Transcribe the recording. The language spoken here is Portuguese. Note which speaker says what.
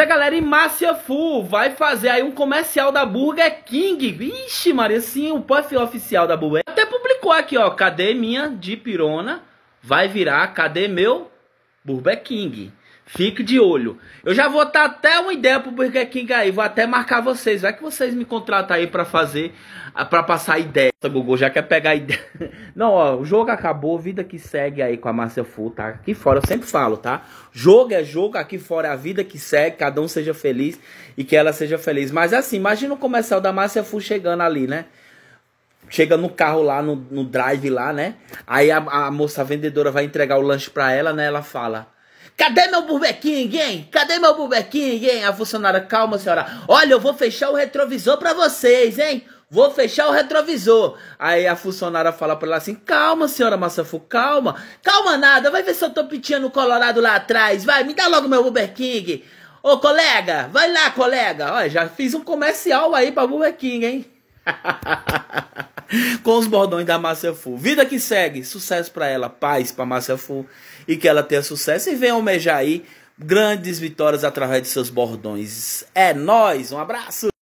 Speaker 1: a galera, e Márcia Fu vai fazer aí um comercial da Burger King. Ixi, Maria, sim, o perfil oficial da Burger. Até publicou aqui, ó, cadê minha dipirona? Vai virar, cadê meu Burger King? Fique de olho. Eu já vou estar até uma ideia pro Burger King aí. Vou até marcar vocês. Vai que vocês me contratam aí para fazer, para passar ideia. Tá, Google já quer pegar ideia. Não, ó, o jogo acabou. Vida que segue aí com a Márcia Fu, tá? Aqui fora eu sempre falo, tá? Jogo é jogo, aqui fora é a vida que segue. Cada um seja feliz e que ela seja feliz. Mas assim, imagina o comercial da Márcia Fu chegando ali, né? chega no carro lá, no, no drive lá, né? Aí a, a, moça vendedora vai entregar o lanche pra ela, né? Ela fala: Cadê meu bubequinho, hein? Cadê meu bubequinho, hein? A funcionária, calma, senhora. Olha, eu vou fechar o retrovisor para vocês, hein? Vou fechar o retrovisor. Aí a funcionária fala pra ela assim: calma, senhora Massafu, calma. Calma nada, vai ver se eu tô pitiando o Colorado lá atrás. Vai, me dá logo meu Uber King. Ô, colega, vai lá, colega. Olha, já fiz um comercial aí pra Burger King, hein? com os bordões da Márcia Fu. Vida que segue, sucesso para ela, paz para Márcia Fu e que ela tenha sucesso e venha almejar aí grandes vitórias através de seus bordões. É nós, um abraço.